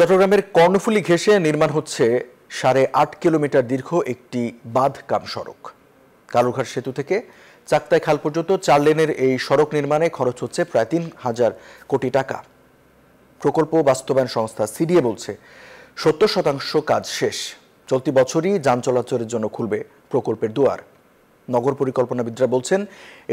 চট্টগ্রামের কর্ণফুলি ঘেঁষে নির্মাণ হচ্ছে সাড়ে আট কিলোমিটার দীর্ঘ একটি বাঁধ কাম সড়ক কালুঘাট সেতু থেকে চাকতাই খাল পর্যন্ত চার লেনের এই সড়ক নির্মাণে খরচ হচ্ছে প্রায় তিন হাজার কোটি টাকা প্রকল্প বাস্তবায়ন সংস্থা সিডিএ বলছে সত্তর শতাংশ কাজ শেষ চলতি বছরই যান চলাচলের জন্য খুলবে প্রকল্পের দুয়ার নগর পরিকল্পনাবিদরা বলছেন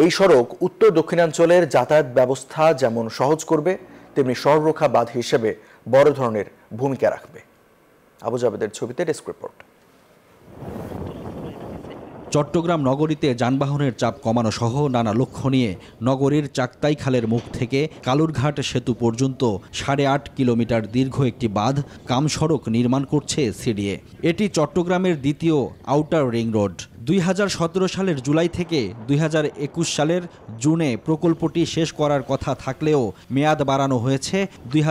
এই সড়ক উত্তর দক্ষিণাঞ্চলের যাতায়াত ব্যবস্থা যেমন সহজ করবে তেমনি সররক্ষা বাঁধ হিসেবে বড় ধরনের ভূমিকা রাখবে আবু জাবেদের ছবিতে ডেস্ক রিপোর্ট চট্টগ্রাম নগরীতে যানবাহনের চাপ কমানো সহ নানা লক্ষ্য নিয়ে নগরীর চাকতাই খালের মুখ থেকে কালুরঘাট সেতু পর্যন্ত সাড়ে আট কিলোমিটার দীর্ঘ একটি বাঁধ কাম সড়ক নির্মাণ করছে সিডিএ এটি চট্টগ্রামের দ্বিতীয় আউটার রিং রোড দুই সালের জুলাই থেকে দুই সালের জুনে প্রকল্পটি শেষ করার কথা থাকলেও মেয়াদ বাড়ানো হয়েছে দুই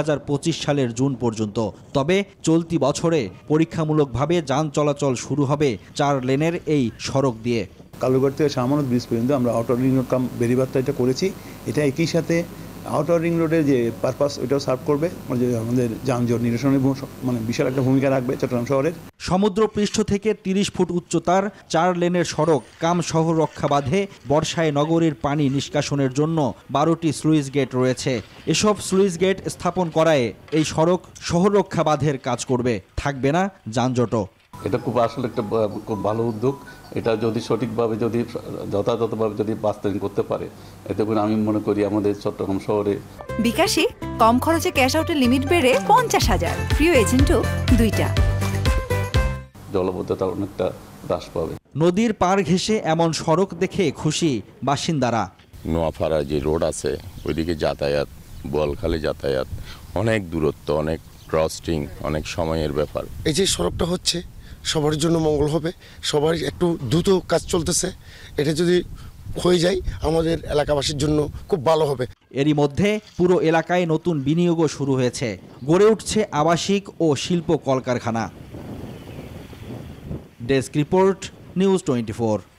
সালের জুন পর্যন্ত তবে চলতি বছরে পরীক্ষামূলকভাবে যান চলাচল শুরু হবে চার লেনের এই সড়ক সড়ক দিয়ে কালুঘাট থেকে সামানত ব্রিজ পর্যন্ত আমরা আউটার রিং রোড কাম বেরিবাদটা এটা করেছি এটা একই সাথে আউটার রিং রোডের যে পারপাস ওইটাও সার্ভ করবে আমাদের যানজট নিরসনে মানে বিশাল একটা ভূমিকা রাখবে চট্টগ্রাম শহরের সমুদ্র পৃষ্ঠ থেকে ৩০ ফুট উচ্চতার চার লেনের সড়ক কাম শহর রক্ষা বাঁধে বর্ষায় নগরীর পানি নিষ্কাশনের জন্য বারোটি স্লুইস গেট রয়েছে এসব স্লুইস গেট স্থাপন করায় এই সড়ক শহর রক্ষা বাঁধের কাজ করবে থাকবে না যানজটও এটা খুব আসলে একটা খুব ভালো উদ্যোগ এটা যদি সঠিকভাবে যদি যথাযথভাবে যদি বাস্তবায়ন করতে পারে এতে করে আমি মনে করি আমাদের চট্টগ্রাম শহরে বিকাশে কম খরচে ক্যাশ আউটের লিমিট বেড়ে পঞ্চাশ হাজার প্রিয় এজেন্টও দুইটা জলবদ্ধতা অনেকটা হ্রাস পাবে নদীর পার ঘেঁষে এমন সড়ক দেখে খুশি বাসিন্দারা নোয়াফারা যে রোড আছে ওইদিকে যাতায়াত বলখালে যাতায়াত অনেক দূরত্ব অনেক ক্রস্টিং অনেক সময়ের ব্যাপার এই যে সড়কটা হচ্ছে সবার জন্য মঙ্গল হবে সবার একটু দ্রুত কাজ চলতেছে এটা যদি হয়ে যায় আমাদের এলাকাবাসীর জন্য খুব ভালো হবে এরই মধ্যে পুরো এলাকায় নতুন বিনিয়োগও শুরু হয়েছে গড়ে উঠছে আবাসিক ও শিল্প কলকারখানা ডেস্ক রিপোর্ট নিউজ টোয়েন্টি